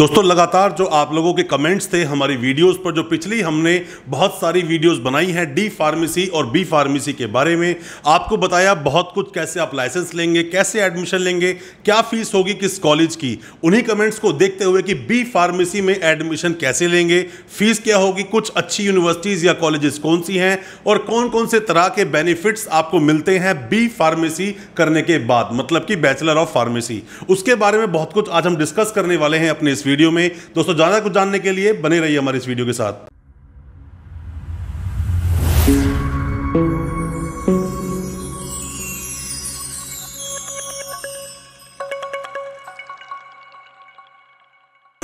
दोस्तों लगातार जो आप लोगों के कमेंट्स थे हमारी वीडियोस पर जो पिछली हमने बहुत सारी वीडियोस बनाई हैं डी फार्मेसी और बी फार्मेसी के बारे में आपको बताया बहुत कुछ कैसे आप लाइसेंस लेंगे कैसे एडमिशन लेंगे क्या फीस होगी किस कॉलेज की उन्हीं कमेंट्स को देखते हुए कि बी फार्मेसी में एडमिशन कैसे लेंगे फीस क्या होगी कुछ अच्छी यूनिवर्सिटीज़ या कॉलेजेस कौन सी हैं और कौन कौन से तरह के बेनिफिट्स आपको मिलते हैं बी फार्मेसी करने के बाद मतलब कि बैचलर ऑफ फार्मेसी उसके बारे में बहुत कुछ आज हम डिस्कस करने वाले हैं अपने इस वीडियो में दोस्तों ज़्यादा कुछ जानने के लिए बने रहिए हमारे इस वीडियो के साथ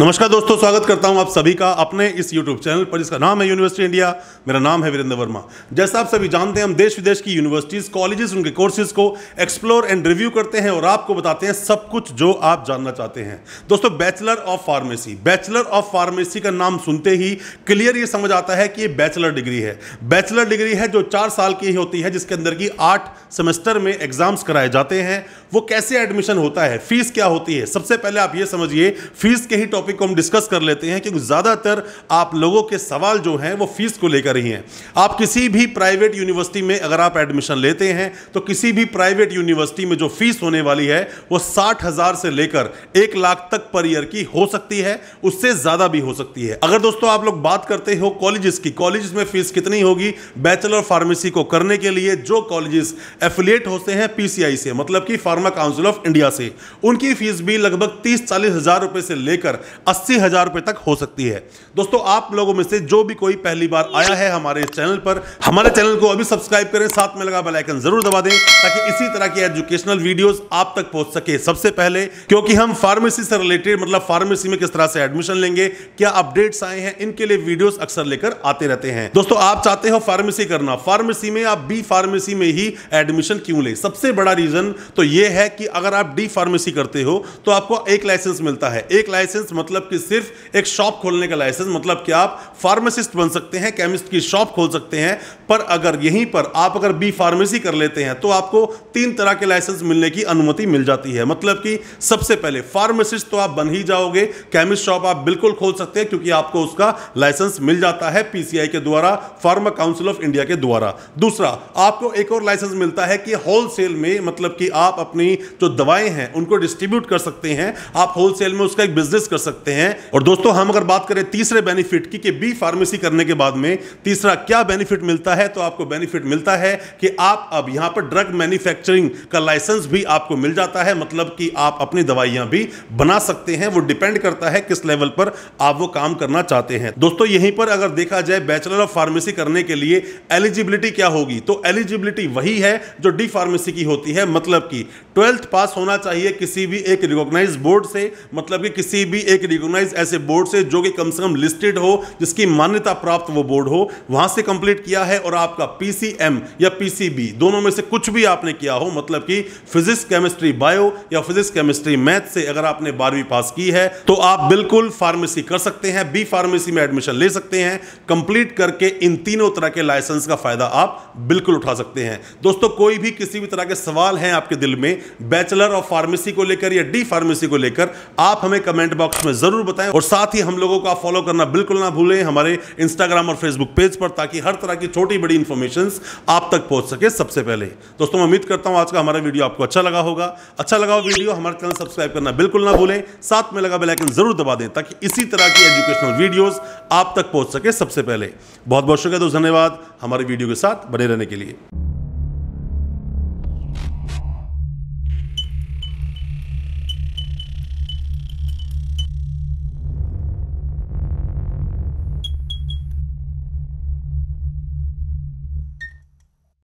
नमस्कार दोस्तों स्वागत करता हूं आप सभी का अपने इस YouTube चैनल पर जिसका नाम है यूनिवर्सिटी इंडिया मेरा नाम है वीरेंद्र वर्मा जैसा आप सभी जानते हैं हम देश विदेश की यूनिवर्सिटीज़ कॉलेजेस उनके कोर्सेज को एक्सप्लोर एंड रिव्यू करते हैं और आपको बताते हैं सब कुछ जो आप जानना चाहते हैं दोस्तों bachelor of pharmacy bachelor of pharmacy का नाम सुनते ही क्लियर ये समझ आता है कि ये बैचलर डिग्री है बैचलर डिग्री है जो चार साल की होती है जिसके अंदर की आठ सेमेस्टर में एग्जाम्स कराए जाते हैं वो कैसे एडमिशन होता है फीस क्या होती है सबसे पहले आप ये समझिए फीस के ही टॉपिक टॉपिक को हम डिस्कस कर लेते हैं क्योंकि ज़्यादातर आप लोगों के सवाल जो हैं वो फीस को लेकर ही हैं आप किसी भी प्राइवेट यूनिवर्सिटी में अगर आप एडमिशन लेते हैं तो किसी भी प्राइवेट यूनिवर्सिटी में जो फीस होने वाली है वो साठ से लेकर एक लाख तक पर ईयर की हो सकती है उससे ज़्यादा भी हो सकती है अगर दोस्तों आप लोग बात करते हो कॉलेज की कॉलेज में फीस कितनी होगी बैचलर फार्मेसी को करने के लिए जो कॉलेजेस एफिलिएट होते हैं पीसीआई से मतलब कि फार्मा काउंसिल ऑफ इंडिया से उनकी फीस भी लगभग तीस चालीस हजार रुपए से लेकर अस्सी हज़ार रुपए तक हो सकती है दोस्तों आप लोगों में से जो भी कोई पहली बार आया है हमारे इस चैनल पर हमारे चैनल को अभी सब्सक्राइब करें साथ में लगा बेलाइकन जरूर दबा दें ताकि इसी तरह की एजुकेशनल वीडियो आप तक पहुंच सके सबसे पहले क्योंकि हम फार्मेसी से रिलेटेड मतलब फार्मेसी में किस तरह से एडमिशन लेंगे क्या अपडेट्स आए हैं इनके लिए वीडियो अक्सर लेकर आते रहते हैं दोस्तों आप चाहते हो फार्मेसी करना फार्मेसी में आप बी फार्मेसी में ही एडमिशन क्यों ले सबसे बड़ा रीजन तो यह है कि अगर आप डी फार्मेसी करते हो तो आपको एक लाइसेंस मिलता है एक लाइसेंस मतलब मतलब कि सिर्फ एक शॉप खोलने का लाइसेंस मतलब कि आप फार्मासिस्ट बन सकते हैं केमिस्ट की शॉप खोल सकते हैं पर अगर यहीं पर आप अगर बी फार्मेसी कर लेते हैं तो आपको तीन तरह के लाइसेंस मिलने की अनुमति मिल जाती है मतलब कि सबसे पहले फार्मासिस्ट तो आप बन ही जाओगे केमिस्ट शॉप आप बिल्कुल खोल सकते हैं क्योंकि आपको उसका लाइसेंस मिल जाता है पीसीआई के द्वारा फार्मा काउंसिल ऑफ इंडिया के द्वारा दूसरा आपको एक और लाइसेंस मिलता है कि होलसेल में मतलब कि आप अपनी जो दवाएं हैं उनको डिस्ट्रीब्यूट कर सकते हैं आप होलसेल में उसका एक बिजनेस कर सकते हैं सकते हैं और दोस्तों हम अगर बात करें तीसरे बेनिफिट की कि बी फार्मेसी करने के बाद में तीसरा क्या बेनिफिट मिलता है तो आपको बेनिफिट मिलता है कि आप अब यहां पर ड्रग मैन्युफैक्चरिंग का लाइसेंस भी आपको मिल जाता है मतलब कि आप अपनी दवाइयां भी बना सकते हैं वो डिपेंड करता है किस लेवल पर आप वो काम करना चाहते हैं दोस्तों यहीं पर अगर देखा जाए बैचलर ऑफ फार्मेसी करने के लिए एलिजिबिलिटी क्या होगी तो एलिजिबिलिटी वही है जो डी फार्मेसी की होती है मतलब कि ट्वेल्थ पास होना चाहिए किसी भी एक रिकॉग्नाइज बोर्ड से मतलब कि किसी भी एक कि रिकॉग्नाइज ऐसे बोर्ड से जो कि कम से कम लिस्टेड हो जिसकी मान्यता प्राप्त वो बोर्ड हो वहां से कंप्लीट किया है और आपका पीसीएम या पीसीबी दोनों में से कुछ भी आपने किया हो मतलब कि फिजिक्स केमिस्ट्री बायो या फिजिक्स केमिस्ट्री मैथ से अगर आपने बारहवीं पास की है तो आप बिल्कुल फार्मेसी कर सकते हैं बी फार्मेसी में एडमिशन ले सकते हैं कंप्लीट करके इन तीनों तरह के लाइसेंस का फायदा आप बिल्कुल उठा सकते हैं दोस्तों कोई भी किसी भी तरह के सवाल हैं आपके दिल में बैचलर ऑफ फार्मेसी को लेकर या डी फार्मेसी को लेकर आप हमें कमेंट बॉक्स में ज़रूर बताएं और साथ ही हम लोगों को आप फॉलो करना बिल्कुल ना भूलें हमारे इंस्टाग्राम और फेसबुक पेज पर ताकि हर तरह की छोटी बड़ी इंफॉर्मेशन आप तक पहुंच सके सबसे पहले दोस्तों मैं उम्मीद करता हूं आज का हमारा वीडियो आपको अच्छा लगा होगा अच्छा लगा वीडियो हमारे चैनल सब्सक्राइब करना बिल्कुल ना भूलें साथ में लगा बेलाइकन ज़रूर दबा दें ताकि इसी तरह की एजुकेशनल वीडियोज़ आप तक पहुंच सके सबसे पहले बहुत बहुत शुक्रिया दोस्त धन्यवाद हमारे वीडियो के साथ बने रहने के लिए